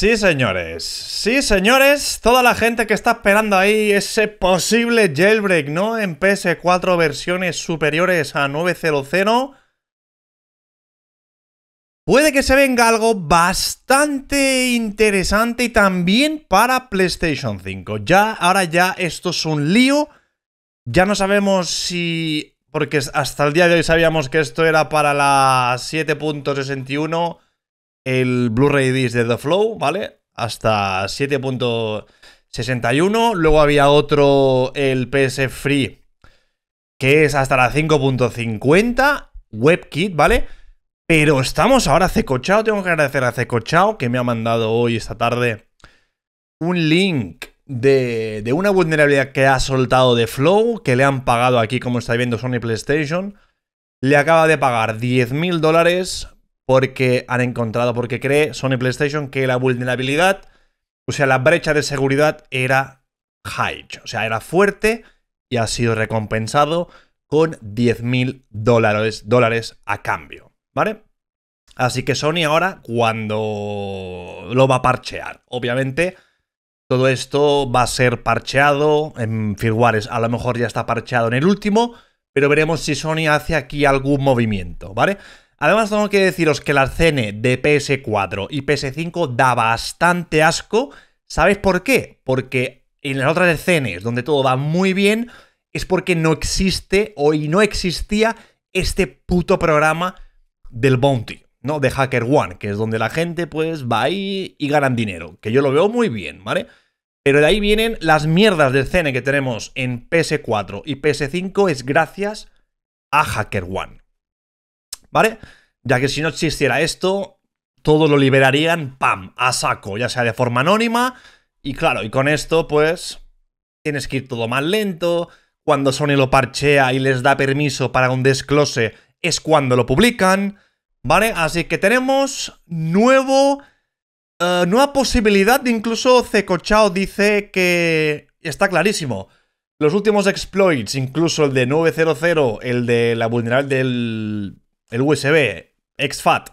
Sí, señores. Sí, señores. Toda la gente que está esperando ahí ese posible jailbreak, ¿no? En PS4 versiones superiores a 9.0.0. Puede que se venga algo bastante interesante y también para PlayStation 5. Ya, ahora ya esto es un lío. Ya no sabemos si... Porque hasta el día de hoy sabíamos que esto era para la 7.61 el Blu-ray disc de The Flow, ¿vale? Hasta 7.61. Luego había otro, el PS Free, que es hasta la 5.50. WebKit, ¿vale? Pero estamos ahora a Cecochao. Tengo que agradecer a Cecochao que me ha mandado hoy, esta tarde, un link de, de, una vulnerabilidad que ha soltado de Flow, que le han pagado aquí, como estáis viendo, Sony PlayStation. Le acaba de pagar 10.000 dólares porque han encontrado, porque cree Sony PlayStation que la vulnerabilidad, o sea, la brecha de seguridad era high, o sea, era fuerte y ha sido recompensado con 10.000 dólares, dólares a cambio, ¿vale? Así que Sony ahora cuando lo va a parchear, obviamente todo esto va a ser parcheado en figuares, a lo mejor ya está parcheado en el último, pero veremos si Sony hace aquí algún movimiento, ¿vale? Además tengo que deciros que la escena de PS4 y PS5 da bastante asco. ¿Sabéis por qué? Porque en las otras escenas donde todo va muy bien es porque no existe o y no existía este puto programa del Bounty, ¿no? De Hacker One, que es donde la gente pues va ahí y ganan dinero, que yo lo veo muy bien, ¿vale? Pero de ahí vienen las mierdas de escena que tenemos en PS4 y PS5 es gracias a Hacker One. ¿vale? Ya que si no existiera esto, todo lo liberarían, ¡pam!, a saco, ya sea de forma anónima. Y claro, y con esto, pues, tienes que ir todo más lento. Cuando Sony lo parchea y les da permiso para un desclose, es cuando lo publican, ¿vale? Así que tenemos nuevo... Eh, nueva posibilidad, incluso Cecochao dice que está clarísimo. Los últimos exploits, incluso el de 900, el de la vulnerabilidad del el USB exFAT,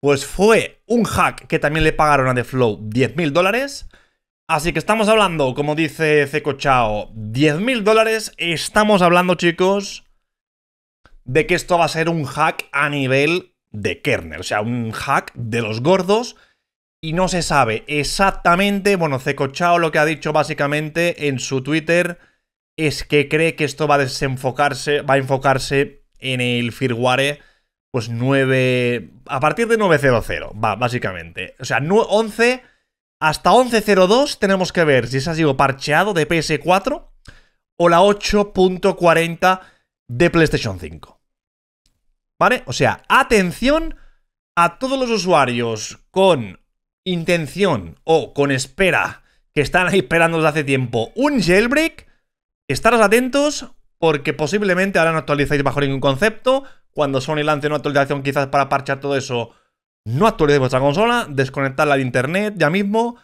pues fue un hack que también le pagaron a The Flow 10.000 dólares. Así que estamos hablando, como dice Ceco Chao, 10.000 dólares. Estamos hablando, chicos, de que esto va a ser un hack a nivel de kernel. O sea, un hack de los gordos. Y no se sabe exactamente. Bueno, Ceco Chao lo que ha dicho básicamente en su Twitter es que cree que esto va a desenfocarse, va a enfocarse en el firmware pues 9... A partir de 9.00, va, básicamente. O sea, 11... Hasta 11.02 tenemos que ver si se ha sido parcheado de PS4 o la 8.40 de PlayStation 5. ¿Vale? O sea, atención a todos los usuarios con intención o con espera que están ahí esperando desde hace tiempo un jailbreak, estaros atentos porque posiblemente ahora no actualizáis bajo ningún concepto, cuando Sony lance una actualización quizás para parchar todo eso, no actualicéis vuestra consola, desconectarla de internet ya mismo,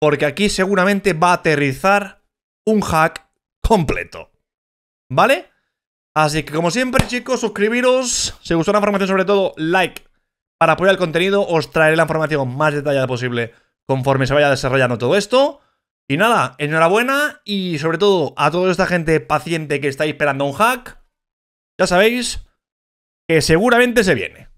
porque aquí seguramente va a aterrizar un hack completo. ¿Vale? Así que como siempre chicos, suscribiros, si os gustó la información sobre todo, like para apoyar el contenido, os traeré la información más detallada posible conforme se vaya desarrollando todo esto. Y nada, enhorabuena y sobre todo a toda esta gente paciente que está esperando un hack. Ya sabéis, que seguramente se viene.